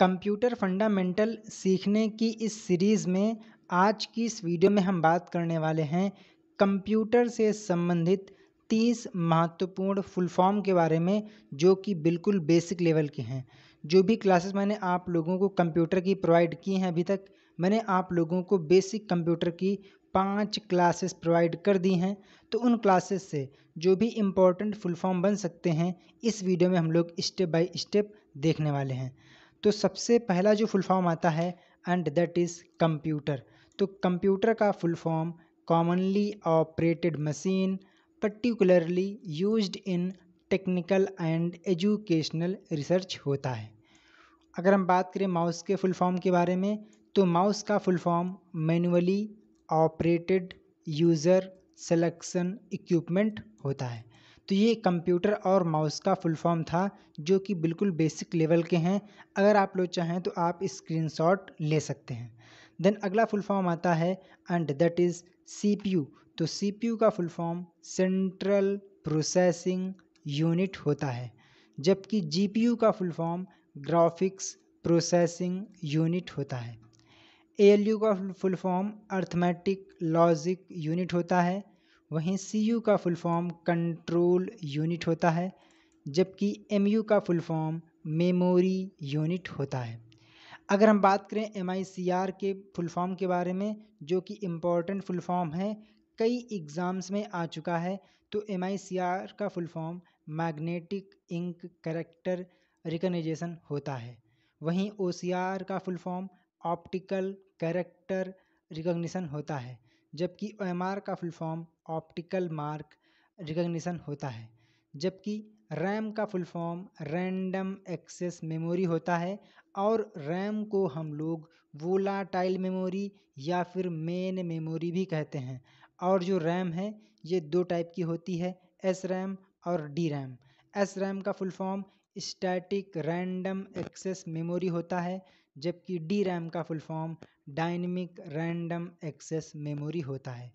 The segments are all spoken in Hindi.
कंप्यूटर फंडामेंटल सीखने की इस सीरीज़ में आज की इस वीडियो में हम बात करने वाले हैं कंप्यूटर से संबंधित तीस महत्वपूर्ण फुल फॉर्म के बारे में जो कि बिल्कुल बेसिक लेवल के हैं जो भी क्लासेस मैंने आप लोगों को कंप्यूटर की प्रोवाइड की हैं अभी तक मैंने आप लोगों को बेसिक कंप्यूटर की पांच क्लासेस प्रोवाइड कर दी हैं तो उन क्लासेस से जो भी इम्पोर्टेंट फुल फॉर्म बन सकते हैं इस वीडियो में हम लोग स्टेप बाय स्टेप देखने वाले हैं तो सबसे पहला जो फुल फॉर्म आता है एंड दैट इज़ कंप्यूटर तो कंप्यूटर का full form commonly operated machine particularly used in technical and educational research होता है अगर हम बात करें माउस के फुल फॉर्म के बारे में तो माउस का full form manually operated user selection equipment होता है तो ये कंप्यूटर और माउस का फुल फॉर्म था जो कि बिल्कुल बेसिक लेवल के हैं अगर आप लोग चाहें तो आप स्क्रीनशॉट ले सकते हैं देन अगला फुल फॉर्म आता है एंड दैट इज़ सीपीयू तो सीपीयू का full form central processing unit होता है जबकि जीपीयू का full form graphics processing unit होता है एएलयू का full form arithmetic logic unit होता है वहीं सी यू का फुल फॉर्म कंट्रोल यूनिट होता है जबकि एम यू का फुल फॉर्म मेमोरी यूनिट होता है अगर हम बात करें एम आई सी आर के फुल फॉर्म के बारे में जो कि इम्पोर्टेंट फुल फॉर्म है कई एग्ज़ाम्स में आ चुका है तो एम आई सी आर का full form magnetic ink character recognition होता है वहीं ओ सी आर का full form optical character recognition होता है जबकि ओ एम आर का full form optical mark recognition होता है जबकि रैम का full form random access memory होता है और रैम को हम लोग वोलाटाइल मेमोरी या फिर मेन मेमोरी भी कहते हैं और जो रैम है ये दो टाइप की होती है एस रैम और डी रैम एस रैम का full form static random access memory होता है जबकि डी रैम का full form dynamic random access memory होता है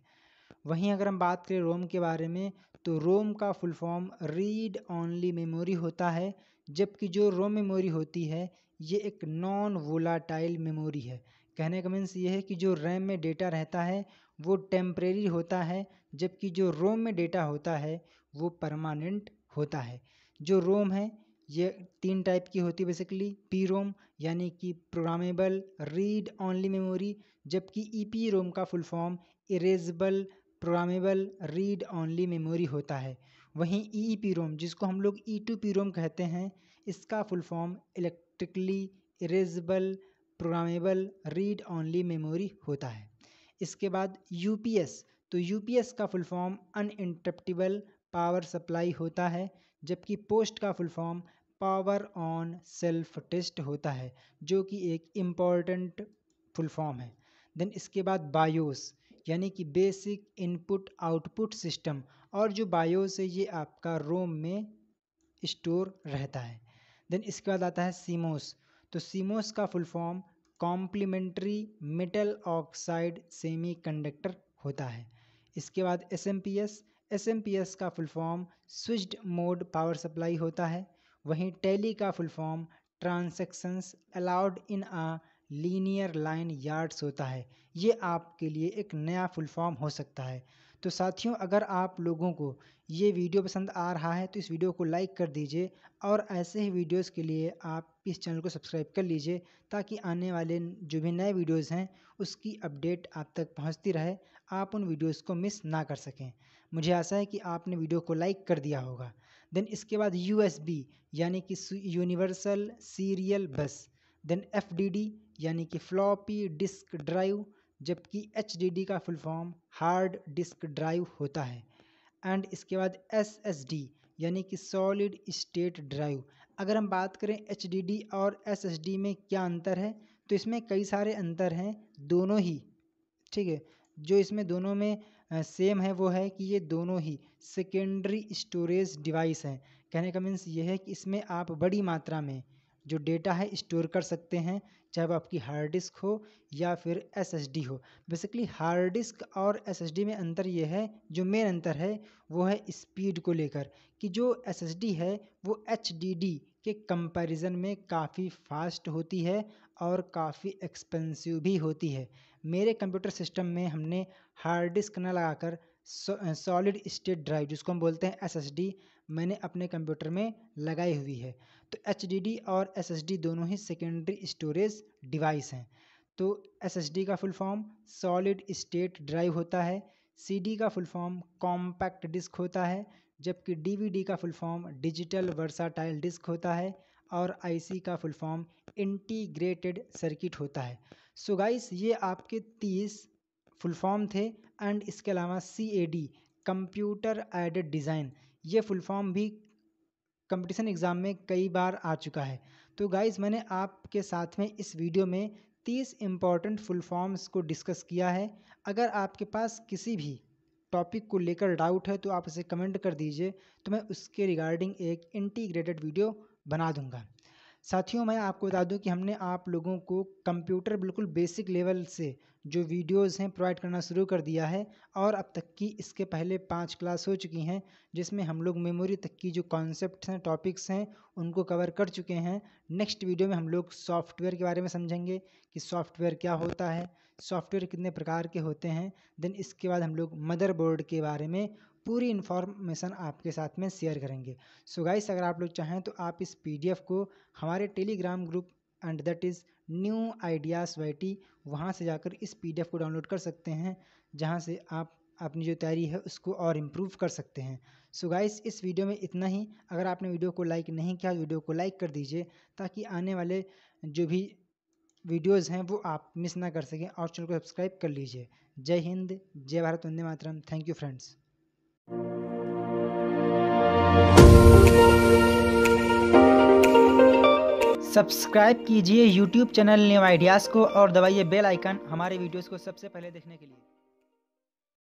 वहीं अगर हम बात करें रोम के बारे में तो रोम का full form read only memory होता है जबकि जो रोम मेमोरी होती है ये एक नॉन वोलाटाइल मेमोरी है कहने का मीन्स ये है कि जो रैम में डेटा रहता है वो टेम्परेरी होता है जबकि जो रोम में डेटा होता है वो परमानेंट होता है जो रोम है ये तीन टाइप की होती है बेसिकली पी रोम यानी कि प्रोग्रामेबल रीड ऑनली मेमोरी जबकि ई पी रोम का full form erasable programmable read only memory होता है वहीं ई पी रोम जिसको हम लोग ई टू पी रोम कहते हैं इसका full form electrically erasable programmable read only memory होता है इसके बाद यू पी एस तो यू पी एस का full form uninterruptible power supply होता है जबकि पोस्ट का full form power on self test होता है जो कि एक इम्पॉर्टेंट फुल फॉर्म है देन इसके बाद बायोस यानी कि बेसिक इनपुट आउटपुट सिस्टम और जो बायोस है ये आपका रोम में स्टोर रहता है देन इसके बाद आता है सीमोस तो सीमोस का full form complementary metal oxide semiconductor होता है इसके बाद S M P S S M P S का full form switched mode power supply होता है वहीं टैली का full form transactions allowed in a linear line yards होता है ये आपके लिए एक नया फुल फॉर्म हो सकता है तो साथियों अगर आप लोगों को ये वीडियो पसंद आ रहा है तो इस वीडियो को लाइक कर दीजिए और ऐसे ही वीडियोस के लिए आप इस चैनल को सब्सक्राइब कर लीजिए ताकि आने वाले जो भी नए वीडियोस हैं उसकी अपडेट आप तक पहुंचती रहे आप उन वीडियोस को मिस ना कर सकें मुझे आशा है कि आपने वीडियो को लाइक कर दिया होगा देन इसके बाद यू यानी कि universal serial bus then F यानी कि फ्लॉपी डिस्क ड्राइव जबकि एच का full form hard disk drive होता है एंड इसके बाद एस यानी कि सॉलिड स्टेट ड्राइव अगर हम बात करें एच और एस में क्या अंतर है तो इसमें कई सारे अंतर हैं दोनों ही ठीक है जो इसमें दोनों में सेम है वो है कि ये दोनों ही सेकेंडरी स्टोरेज डिवाइस हैं कहने का मीन्स ये है कि इसमें आप बड़ी मात्रा में जो डेटा है स्टोर कर सकते हैं चाहे वो आपकी हार्ड डिस्क हो या फिर एसएसडी हो बेसिकली हार्ड डिस्क और एसएसडी में अंतर यह है जो मेन अंतर है वो है स्पीड को लेकर कि जो एसएसडी है वो एचडीडी के कंपैरिजन में काफ़ी फास्ट होती है और काफ़ी एक्सपेंसिव भी होती है मेरे कंप्यूटर सिस्टम में हमने हार्ड डिस्क न लगाकर सॉलिड स्टेट ड्राइव जिसको हम बोलते हैं एसएसडी मैंने अपने कंप्यूटर में लगाई हुई है तो एचडीडी और एसएसडी दोनों ही सेकेंडरी स्टोरेज डिवाइस हैं तो एसएसडी का full form solid state drive होता है सीडी का फुल फॉर्म कॉम्पैक्ट डिस्क होता है जबकि डीवीडी का full form digital versatile disc होता है और आईसी का फुल फॉर्म इंटीग्रेटेड सर्किट होता है सो गाइस ये आपके तीस फुल फॉर्म थे एंड इसके अलावा C A D computer aided design ये फुल फॉर्म भी कंपटीशन एग्ज़ाम में कई बार आ चुका है तो गाइज़ मैंने आपके साथ में इस वीडियो में तीस इम्पॉर्टेंट फुल फॉर्म्स को डिस्कस किया है अगर आपके पास किसी भी टॉपिक को लेकर डाउट है तो आप इसे कमेंट कर दीजिए तो मैं उसके रिगार्डिंग एक इंटीग्रेटेड वीडियो बना दूंगा साथियों मैं आपको बता दूं कि हमने आप लोगों को कंप्यूटर बिल्कुल बेसिक लेवल से जो वीडियोस हैं प्रोवाइड करना शुरू कर दिया है और अब तक की इसके पहले पांच क्लास हो चुकी हैं जिसमें हम लोग मेमोरी तक की जो कॉन्सेप्ट हैं टॉपिक्स हैं उनको कवर कर चुके हैं नेक्स्ट वीडियो में हम लोग सॉफ्टवेयर के बारे में समझेंगे कि सॉफ्टवेयर क्या होता है सॉफ्टवेयर कितने प्रकार के होते हैं देन इसके बाद हम लोग मदरबोर्ड के बारे में पूरी इन्फॉर्मेशन आपके साथ में शेयर करेंगे सो गाइस अगर आप लोग चाहें तो आप इस पीडीएफ को हमारे Telegram group and that is new ideas Y T वहाँ से जाकर इस पीडीएफ को डाउनलोड कर सकते हैं जहाँ से आप अपनी जो तैयारी है उसको और इम्प्रूव कर सकते हैं सो so गाइस इस वीडियो में इतना ही अगर आपने वीडियो को लाइक नहीं किया वीडियो को लाइक कर दीजिए ताकि आने वाले जो भी वीडियोस हैं वो आप मिस ना कर सकें और चैनल को सब्सक्राइब कर लीजिए Jai Hind Jai Bharat Vande Mataram thank you friends subscribe कीजिए यूट्यूब चैनल न्यू आइडियाज़ को और दबाइए बेल आइकन हमारे वीडियोस को सबसे पहले देखने के लिए